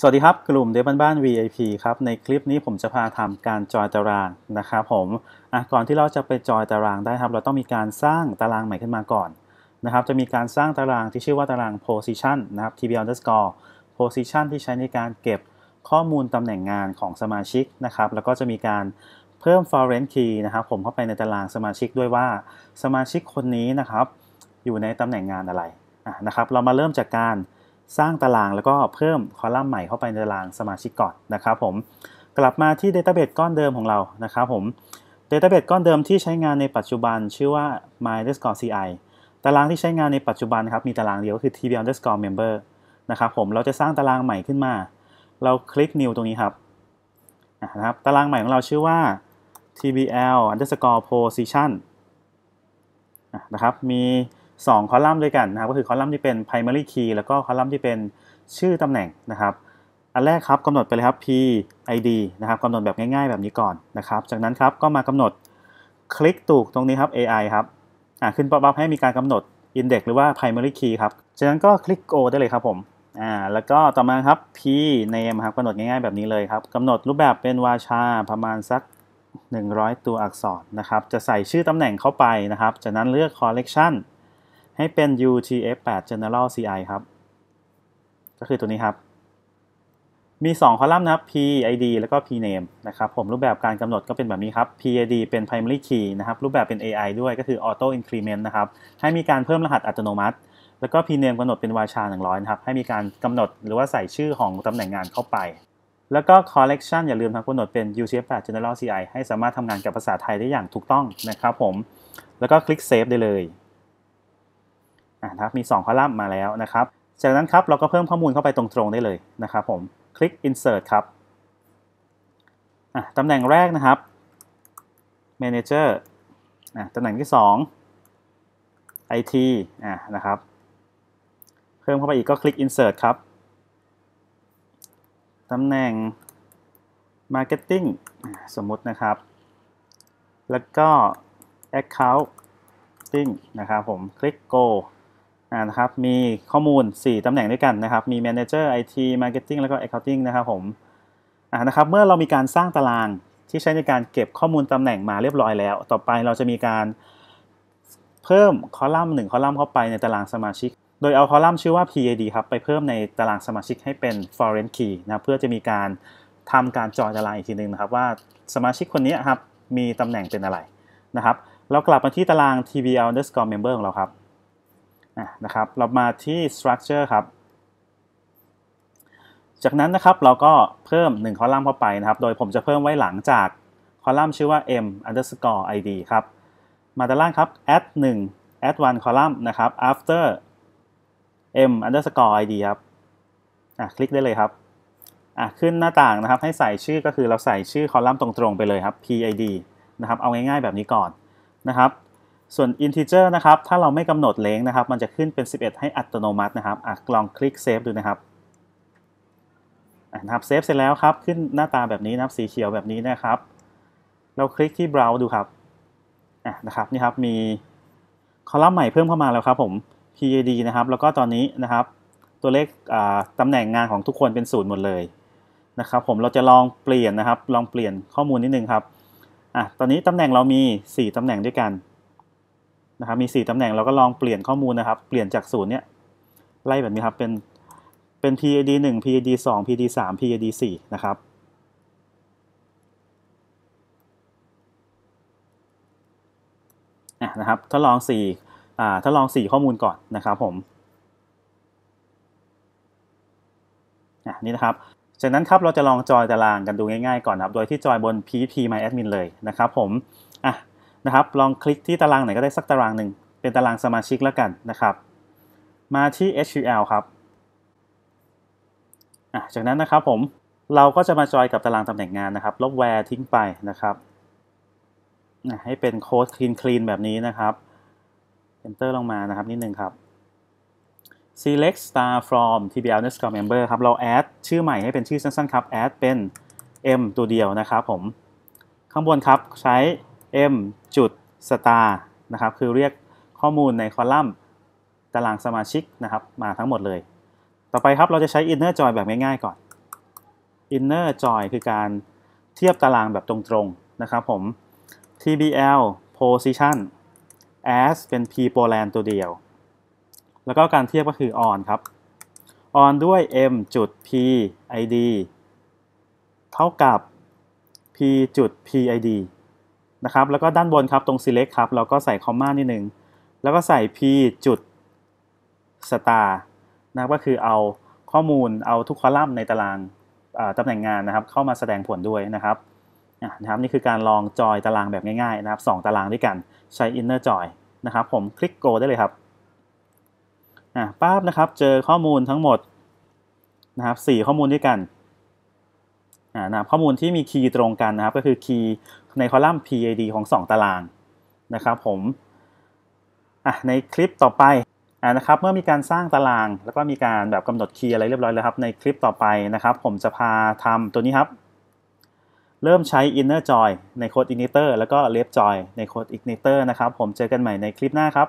สวัสดีครับ กลุ่มเดบนบ้าน VIP ครับ ในคลิปนี้ผมจะพาทำการจอยตารางนะครับผมก่อนที่เราจะไปจอยตารางได้ครับเราต้องมีการสร้างตารางใหม่ขึ้นมาก่อนนะครับจะมีการสร้างตารางที่ชื่อว่าตาราง position นะครับ tbl underscore position ที่ใช้ในการเก็บข้อมูลตำแหน่งงานของสมาชิกนะครับแล้วก็จะมีการเพิ่ม foreign key นะครับผมเข้าไปในตารางสมาชิกด้วยว่าสมาชิกคนนี้นะครับอยู่ในตำแหน่งงานอะไรนะครับเรามาเริ่มจากการสร้างตารางแล้วก็เพิ่มคอลัมน์ใหม่เข้าไปในตารางสมาชิกก่อนนะครับผมกลับมาที่ Database ก้อนเดิมของเรานะครับผม Database ก้อนเดิมที่ใช้งานในปัจจุบันชื่อว่า my underscore ci ตารางที่ใช้งานในปัจจุบันครับมีตารางเดียวก็คือ tb underscore member นะครับผมเราจะสร้างตารางใหม่ขึ้นมา เราคลิก new ตรงนี้ครับนะครับตารางใหม่ของเราชื่อว่า tbl underscore position นะครับมี2คอลัมน์ด้วยกันนะครับก็คือคอลัมน์ที่เป็น primary key แล้วก็คอลัมน์ที่เป็นชื่อตำแหน่งนะครับอันแรกครับกำหนดไปเลยครับ p id นะครับกำหนดแบบง่าย ๆแบบนี้ก่อนนะครับจากนั้นครับก็มากำหนด คลิกตูกตรงนี้ครับ ai ครับอ่าขึ้นป๊อปให้มีการกำหนด index หรือว่า primary key ครับจากนั้นก็คลิก go ได้เลยครับผมอ่าแล้วก็ต่อมาครับ p name ครับกำหนดง่ายๆแบบนี้เลยครับกำหนดรูปแบบเป็นวาชา ประมาณสัก 100 ตัวอักษรนะครับจะใส่ชื่อตำแหน่งเข้าไปนะครับ จากนั้นเลือก collection ให้เป็น UTF-8 General CI ครับ ก็คือตัวนี้ครับ มี 2 คอลัมน์นะครับ PID แล้วก็ PNAME นะครับ ผมรูปแบบการกำหนดก็เป็นแบบนี้ครับ PID เป็น primary key นะครับ รูปแบบเป็น AI ด้วยก็คือ auto increment นะครับ ให้มีการเพิ่มรหัสอัตโนมัติ แล้วก็ PNAME กำหนดเป็นวาชา100 นะครับ ให้มีการกำหนดหรือว่าใส่ชื่อของตำแหน่งงานเข้าไป แล้วก็ collection อย่าลืมครับกำหนดเป็น UTF-8 General CI ให้สามารถทำงานกับภาษาไทยได้อย่างถูกต้องนะครับผม แล้วก็คลิก save ได้เลยนะครับ มี 2 คอลัมน์มาแล้วนะครับ จากนั้นครับเราก็เพิ่มข้อมูลเข้าไปตรง ๆ ได้เลยนะครับผมคลิก insert ครับตำแหน่งแรกนะครับ manager ตำแหน่งที่ 2 IT ะนะครับ เพิ่มเข้าไปอีกก็คลิก insert ครับ ตำแหน่ง marketing สมมุตินะครับ แล้วก็ accounting นะครับผมคลิก go ะครับมีข้อมูล 4 ตำแหน่งด้วยกันนะครับ มี Manager IT Marketing แล้วก็ Accounting นะครับผมนะครับเมื่อเรามีการสร้างตารางที่ใช้ในการเก็บข้อมูลตำแหน่งมาเรียบร้อยแล้ว ต่อไปเราจะมีการเพิ่มคอลัมน์หนึ่งคอลัมน์เข้าไปในตารางสมาชิก โดยเอาคอลัมน์ชื่อว่า PAD ครับ ไปเพิ่มในตารางสมาชิกให้เป็น foreign key นะเพื่อจะมีการทำการจอยตารางอีกทีหนึ่งนะครับว่าสมาชิกคนนี้ครับมีตำแหน่งเป็นอะไรนะครับเรากลับมาที่ตาราง TBL underscore member ของเราครับนะครับเรามาที่ structure ครับ จากนั้นนะครับเราก็เพิ่ม 1 คอลัมน์เข้าไปนะครับ โดยผมจะเพิ่มไว้หลังจากคอลัมน์ชื่อว่า m underscore id ครับ มาด้านล่างครับ add 1 add 1 column นะครับ after m underscore id ครับอ่ะคลิกได้เลยครับอ่ะขึ้นหน้าต่างนะครับให้ใส่ชื่อก็คือเราใส่ชื่อคอลัมน์ตรงๆไปเลยครับ PID นะครับเอาง่ายๆแบบนี้ก่อนนะครับส่วน integer นะครับ ถ้าเราไม่กำหนดเลงนะครับ มันจะขึ้นเป็น 11 ให้อัตโนมัตินะครับอลองคลิกเซฟดูนะครับนะครับเซฟเสร็จแล้วครับ ขึ้นหน้าตาแบบนี้นะครับ สีเขียวแบบนี้นะครับ เราคลิกที่ browse ดูครับะนะครับ นี่ครับ มีคอลัมน์ใหม่เพิ่มเข้ามาแล้วครับผม PAD นะครับ แล้วก็ตอนนี้นะครับ ตัวเลขตำแหน่งงานของทุกคนเป็นศูนย์หมดเลยนะครับผม เราจะลองเปลี่ยนนะครับ ลองเปลี่ยนข้อมูลนิดนึงครับอ่ะตอนนี้ตำแหน่งเรามี4ตำแหน่งด้วยกันนะครับมี 4ตำแหน่งเราก็ลองเปลี่ยนข้อมูลนะครับ เปลี่ยนจากศูนย์เนี่ยไล่แบบนี้ครับ เป็นเป็น PID 1 PID 2 PID 3 PID 4นะครับนะครับทดลอง4อ่าทดลอง 4 ข้อมูลก่อนนะครับผมอ่ะนี่นะครับ จากนั้นครับเราจะลองจอยตารางกันดูง่ายๆ ก่อนครับ โดยที่จอยบน PHP My Admin เลยนะครับผม อ่ะนะครับ ลองคลิกที่ตารางไหนก็ได้สักตารางหนึ่ง เป็นตารางสมาชิกแล้วกันนะครับ มาที่ h c l ครับ จากนั้นนะครับผม เราก็จะมาจอยกับตารางตำแหน่งงานนะครับ ลบแวร์ทิ้งไปนะครับ ให้เป็นโค้ดคลีนคลีนแบบนี้นะครับ Enter ลงมานะครับนิดนึงครับ select star from tbl underscore member ครับ เรา add ชื่อใหม่ให้เป็นชื่อสั้น ๆ ครับ add เป็น m ตัวเดียวนะครับ ผม ข้างบนครับใช้ m จุด star นะครับ คือเรียกข้อมูลในคอลัมน์ตารางสมาชิกนะครับมาทั้งหมดเลย ต่อไปครับ เราจะใช้ inner join แบบง่ายๆ ก่อน inner join คือการเทียบตารางแบบตรงๆนะครับผม tbl position as เป็น p poland ตัวเดียว แล้วก็การเทียบก็คือ on ครับ on ด้วย m จุด p id เท่ากับ p จุด p id นะครับแล้วก็ด้านบนครับตรง select ครับเราก็ใส่คอมมานิดนึงแล้วก็ใส่ p จุด star นะก็คือเอาข้อมูลเอาทุกคอลัมน์ในตารางตำแหน่งงานนะครับ เข้ามาแสดงผลด้วยนะครับนะครับนี่คือการลองจอยตารางแบบง่ายๆ นะครับ 2 ตารางด้วยกันใช้ inner join นะครับผมคลิก go ได้เลยครับป้าบนะครับเจอข้อมูลทั้งหมดนะครับ4ข้อมูลด้วยกันนะข้อมูลที่มีคีย์ตรงกันนะครับก็คือคีย์ในคอลัมน์ PID ของ 2 ตารางนะครับ ผมในคลิปต่อไปะนะครับ เมื่อมีการสร้างตาราง แล้วก็มีการแบบกำหนดคีย์อะไรเรียบร้อยแล้วครับในคลิปต่อไปนะครับ ผมจะพาทำตัวนี้ครับ เริ่มใช้ inner join ในโค้ด initer แล้วก็ left join ในโค้ด igniter นะครับ ผมเจอกันใหม่ในคลิปหน้าครับ